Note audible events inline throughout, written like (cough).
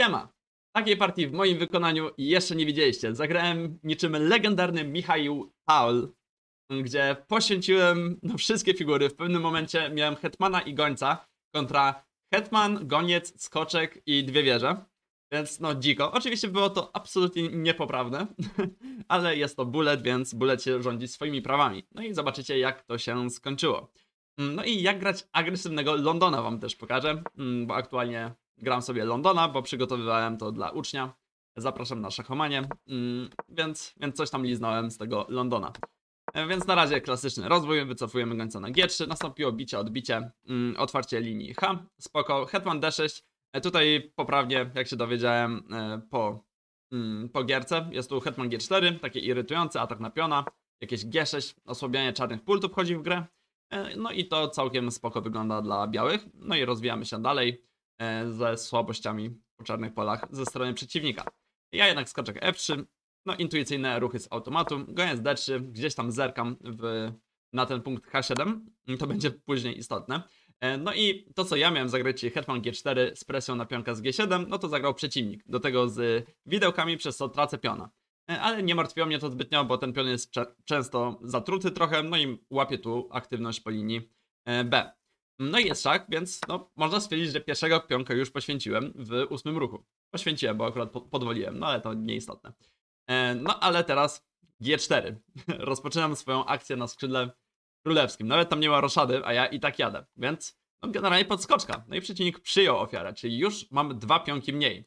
Siema! Takiej partii w moim wykonaniu jeszcze nie widzieliście. Zagrałem niczym legendarny Michał Paul, gdzie poświęciłem no, wszystkie figury. W pewnym momencie miałem Hetmana i Gońca kontra Hetman, Goniec, Skoczek i dwie wieże. Więc no dziko. Oczywiście było to absolutnie niepoprawne, (laughs) ale jest to bullet, więc bullet się rządzi swoimi prawami. No i zobaczycie jak to się skończyło. Mm, no i jak grać agresywnego Londona wam też pokażę, mm, bo aktualnie gram sobie Londona, bo przygotowywałem to dla ucznia. Zapraszam na szachomanie, mm, więc, więc coś tam liznąłem z tego Londona. E, więc na razie klasyczny rozwój, wycofujemy gońca na G3, nastąpiło bicie, odbicie, mm, otwarcie linii H, spoko, hetman D6, e, tutaj poprawnie, jak się dowiedziałem e, po, mm, po gierce, jest tu hetman G4, takie irytujące, atak na piona, jakieś G6, osłabianie czarnych pultów wchodzi w grę, no i to całkiem spoko wygląda dla białych, no i rozwijamy się dalej, E, ze słabościami po czarnych polach ze strony przeciwnika. Ja jednak skoczek F3, no intuicyjne ruchy z automatu, goniec D3, gdzieś tam zerkam w, na ten punkt H7, to będzie później istotne. E, no i to co ja miałem zagrać, czyli hetman G4 z presją na pionka z G7, no to zagrał przeciwnik, do tego z widełkami, przez co tracę piona. E, ale nie martwiło mnie to zbytnio, bo ten pion jest często zatruty trochę, no i łapie tu aktywność po linii B. No i jest szak, więc no, można stwierdzić, że pierwszego pionka już poświęciłem w ósmym ruchu. Poświęciłem, bo akurat podwoliłem, no ale to nieistotne. E, no ale teraz G4. (laughs) Rozpoczynam swoją akcję na skrzydle królewskim. Nawet tam nie ma roszady, a ja i tak jadę. Więc no, generalnie podskoczka. No i przeciwnik przyjął ofiarę, czyli już mam dwa pionki mniej.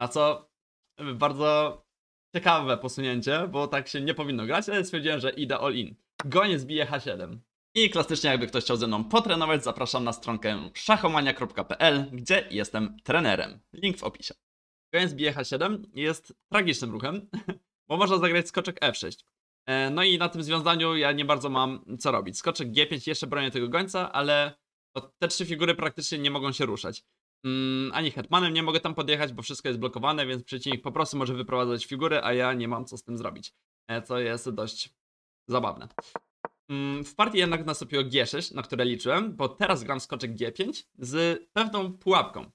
A co bardzo ciekawe posunięcie, bo tak się nie powinno grać, ale stwierdziłem, że idę all in. Goniec bije H7. I klasycznie, jakby ktoś chciał ze mną potrenować, zapraszam na stronkę szachomania.pl, gdzie jestem trenerem. Link w opisie. Goniec bije H7 jest tragicznym ruchem, (laughs) bo można zagrać skoczek F6. E, no i na tym związaniu ja nie bardzo mam co robić. Skoczek G5 jeszcze bronię tego gońca, ale te trzy figury praktycznie nie mogą się ruszać. Mm, ani hetmanem nie mogę tam podjechać, bo wszystko jest blokowane, więc przeciwnik po prostu może wyprowadzać figury, a ja nie mam co z tym zrobić. E, co jest dość zabawne. Mm, w partii jednak nastąpiło G6, na które liczyłem, bo teraz gram skoczek G5 z pewną pułapką.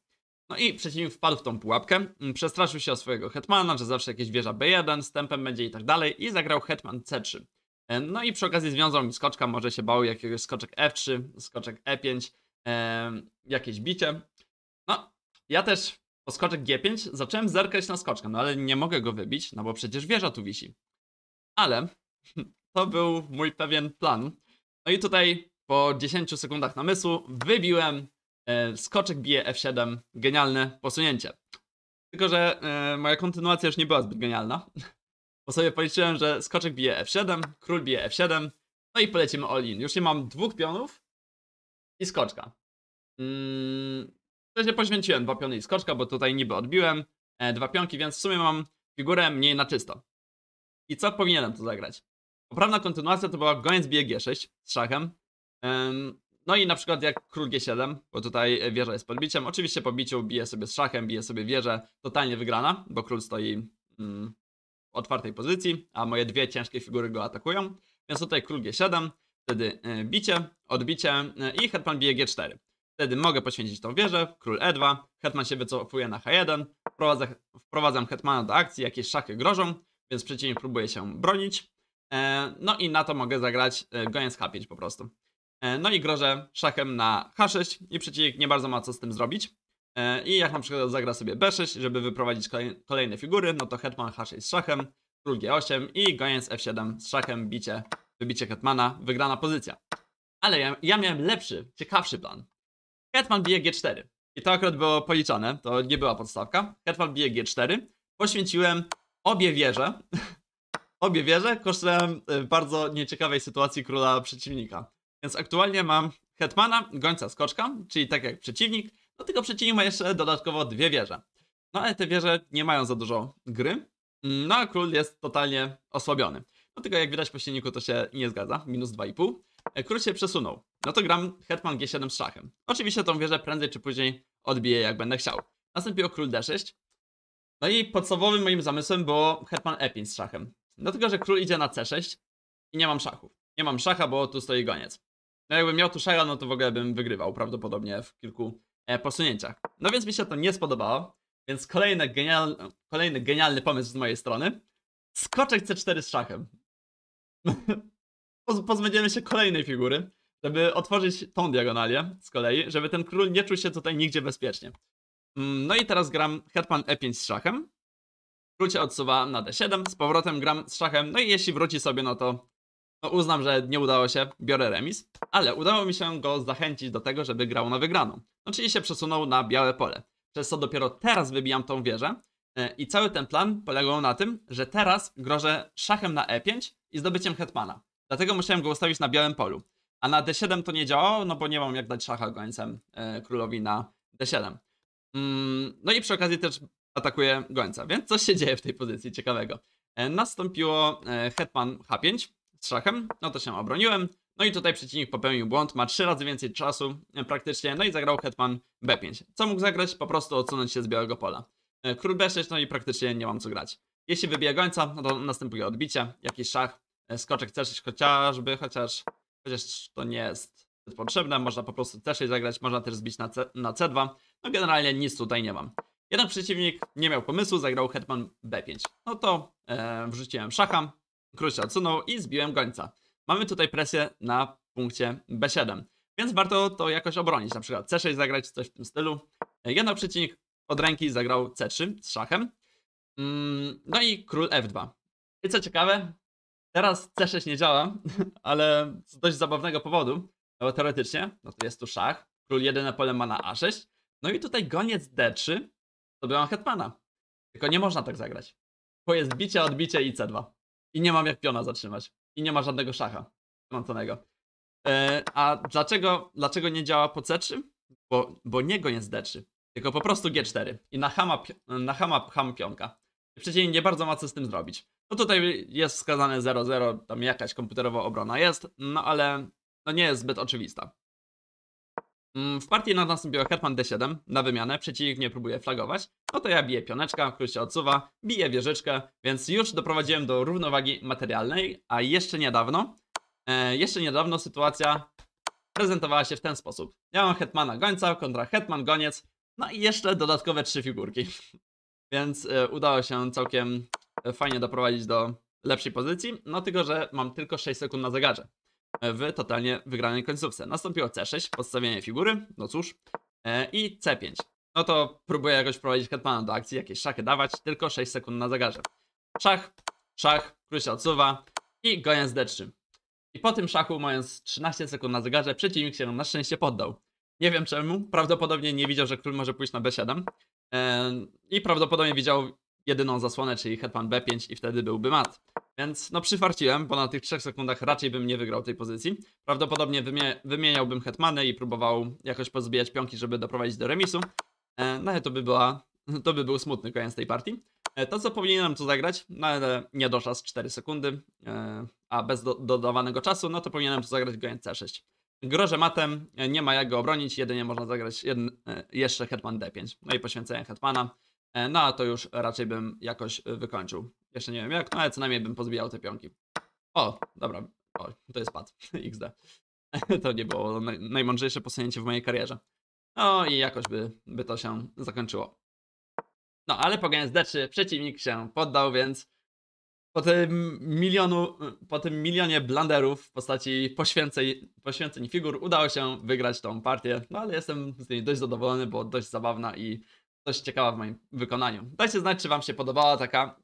No i przeciwnik wpadł w tą pułapkę, mm, przestraszył się o swojego hetmana, że zawsze jakieś wieża B1, tempem będzie i tak dalej i zagrał hetman C3. E, no i przy okazji związał mi skoczka, może się bał jakiegoś skoczek F3, skoczek E5, e, jakieś bicie. No, ja też po skoczek G5 zacząłem zerkać na skoczka, no ale nie mogę go wybić, no bo przecież wieża tu wisi. Ale (laughs) To był mój pewien plan. No i tutaj po 10 sekundach namysłu wybiłem e, skoczek bije F7. Genialne posunięcie. Tylko, że e, moja kontynuacja już nie była zbyt genialna. Bo sobie policzyłem, że skoczek bije F7, król bije F7. No i polecimy all in. Już nie mam dwóch pionów i skoczka. Mm, w sensie poświęciłem dwa piony i skoczka, bo tutaj niby odbiłem e, dwa pionki, więc w sumie mam figurę mniej na czysto. I co powinienem tu zagrać? Poprawna kontynuacja to była goniec bije G6 z szachem. No i na przykład jak król G7, bo tutaj e, wieża jest podbiciem. Oczywiście po biciu bije sobie z szachem, bije sobie wieżę. Totalnie wygrana, bo król stoi mm, w otwartej pozycji, a moje dwie ciężkie figury go atakują. Więc tutaj król G7, wtedy e, bicie, odbicie e, i hetman bije G4. Wtedy mogę poświęcić tą wieżę, król E2, hetman się wycofuje na H1, wprowadzam, wprowadzam hetmana do akcji, jakieś szachy grożą, więc przeciwnik próbuje się bronić. E, no i na to mogę zagrać e, goniec H5 po prostu. E, no i grożę szachem na H6 i przeciwnik nie bardzo ma co z tym zrobić. I jak na przykład zagra sobie B6, żeby wyprowadzić kolejne figury, no to hetman H6 z szachem, król G8 i goniec F7 z szachem, bicie, wybicie hetmana, wygrana pozycja. Ale ja, ja miałem lepszy, ciekawszy plan. Hetman bije G4. I to akurat było policzone, to nie była podstawka. Hetman bije G4. Poświęciłem obie wieże (laughs) Obie wieże kosztem y, bardzo nieciekawej sytuacji króla przeciwnika. Więc aktualnie mam hetmana, gońca skoczka, czyli tak jak przeciwnik, no tylko przeciwnik ma jeszcze dodatkowo dwie wieże. No ale te wieże nie mają za dużo gry, mm, no a król jest totalnie osłabiony. No tylko jak widać po silniku to się nie zgadza, minus 2,5. E, król się przesunął, no to gram hetman g7 z szachem. Oczywiście tą wieżę prędzej czy później odbiję jak będę chciał. Nastąpiło król d6. No i podstawowym moim zamysłem było hetman e5 z szachem. Dlatego, że król idzie na c6 i nie mam szachów. Nie mam szacha, bo tu stoi goniec. No jakbym miał tu szacha, no to w ogóle bym wygrywał prawdopodobnie w kilku e, posunięciach. No więc mi się to nie spodobało, więc kolejny, genial... kolejny genialny pomysł z mojej strony. Skoczek c4 z szachem. (laughs) Pozbędziemy się kolejnej figury, żeby otworzyć tą diagonalię z kolei, żeby ten król nie czuł się tutaj nigdzie bezpiecznie. Mm, no i teraz gram hetman e5 z szachem. Krucie odsuwa na D7, z powrotem gram z szachem, no i jeśli wróci sobie, no to no uznam, że nie udało się, biorę remis, ale udało mi się go zachęcić do tego, żeby grał na wygraną. No czyli się przesunął na białe pole, przez co dopiero teraz wybijam tą wieżę e, i cały ten plan polegał na tym, że teraz grożę szachem na E5 i zdobyciem hetmana. Dlatego musiałem go ustawić na białym polu. A na D7 to nie działało, no bo nie mam jak dać szacha gońcem e, królowi na D7. Mm, no i przy okazji też atakuje gońca, więc coś się dzieje w tej pozycji ciekawego. E, nastąpiło e, hetman H5 z szachem, no to się obroniłem, no i tutaj przeciwnik popełnił błąd, ma 3 razy więcej czasu e, praktycznie, no i zagrał hetman B5. Co mógł zagrać? Po prostu odsunąć się z białego pola. Król B6, no i praktycznie nie mam co grać. Jeśli wybije gońca, no to następuje odbicie, jakiś szach, skoczek C6 chociażby, chociaż, chociaż to nie jest potrzebne, można po prostu C6 zagrać, można też zbić na, C, na C2, no generalnie nic tutaj nie mam. Jeden przeciwnik nie miał pomysłu, zagrał hetman b5. No to e, wrzuciłem szacha, krócia odsunął i zbiłem gońca. Mamy tutaj presję na punkcie b7, więc warto to jakoś obronić, na przykład c6 zagrać, coś w tym stylu. E, jeden przeciwnik od ręki zagrał c3 z szachem, mm, no i król f2. I co ciekawe, teraz c6 nie działa, (laughs) ale z dość zabawnego powodu, no bo teoretycznie, no to jest tu szach, król 1 na pole ma na a6, no i tutaj goniec d3 Odbywam Hetmana. Tylko nie można tak zagrać. Bo jest bicie, odbicie i C2. I nie mam jak piona zatrzymać. I nie ma żadnego szacha trąconego. Yy, e, a dlaczego, dlaczego nie działa po C3? Bo, bo nie go nie zdeczy. Tylko po prostu G4. I na hama, na hama ham pionka. Przeciwnik nie bardzo ma co z tym zrobić. No tutaj jest wskazane 0-0, tam jakaś komputerowa obrona jest, no ale no nie jest zbyt oczywista. Mm, w partii nad nas hetman d7 na wymianę, przeciwnik nie próbuje flagować, no to ja biję pioneczka, król się odsuwa, biję wieżyczkę, więc już doprowadziłem do równowagi materialnej, a jeszcze niedawno, e, jeszcze niedawno sytuacja prezentowała się w ten sposób. Ja mam hetmana gońca kontra hetman goniec, no i jeszcze dodatkowe trzy figurki. (laughs) Więc e, udało się całkiem e, fajnie doprowadzić do lepszej pozycji, no tylko, że mam tylko 6 sekund na zegarze w totalnie wygranej końcówce. Nastąpiło C6, podstawienie figury, no cóż, e, i C5. No to próbuję jakoś prowadzić Hetmana do akcji, jakieś szachy dawać, tylko 6 sekund na zegarze. Szach, szach, król się odsuwa i goniec D3. I po tym szachu, mając 13 sekund na zegarze, przeciwnik się na szczęście poddał. Nie wiem czemu, prawdopodobnie nie widział, że król może pójść na B7 e, i prawdopodobnie widział jedyną zasłonę, czyli Hetman B5 i wtedy byłby mat. Więc no przyfarciłem, bo na tych 3 sekundach raczej bym nie wygrał tej pozycji. Prawdopodobnie wymie wymieniałbym Hetmany i próbował jakoś pozbijać pionki, żeby doprowadzić do remisu. E, no ale to by była, to by był smutny koniec tej partii. E, to co powinienem tu zagrać, no ale nie do czas 4 sekundy, e, a bez do dodawanego czasu, no to powinienem tu zagrać gońc C6. Grożę matem, e, nie ma jak go obronić, jedynie można zagrać e, jeszcze Hetman D5. No i poświęcenie Hetmana. E, no a to już raczej bym jakoś e, wykończył. Jeszcze nie wiem jak, no ale co najmniej bym pozbijał te pionki. O, dobra, o, to jest pad. (laughs) XD. (laughs) to nie było naj najmądrzejsze posunięcie w mojej karierze. No i jakoś by, by to się zakończyło. No ale po GSD3 przeciwnik się poddał, więc po tym, milionu, po tym milionie blanderów w postaci poświęceń, poświęceń figur udało się wygrać tą partię. No ale jestem z niej dość zadowolony, bo dość zabawna i dość ciekawa w moim wykonaniu. Dajcie znać, czy wam się podobała taka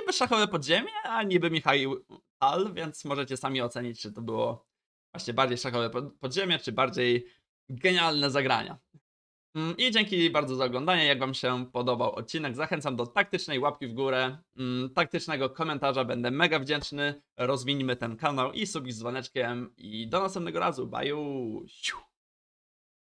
niby szachowe podziemie, a niby Michał Hal, więc możecie sami ocenić, czy to było właśnie bardziej szachowe podziemie, czy bardziej genialne zagrania. Mm, I dzięki bardzo za oglądanie. Jak Wam się podobał odcinek, zachęcam do taktycznej łapki w górę, mm, taktycznego komentarza. Będę mega wdzięczny. Rozwinijmy ten kanał i subik z dzwoneczkiem. I do następnego razu. Bye!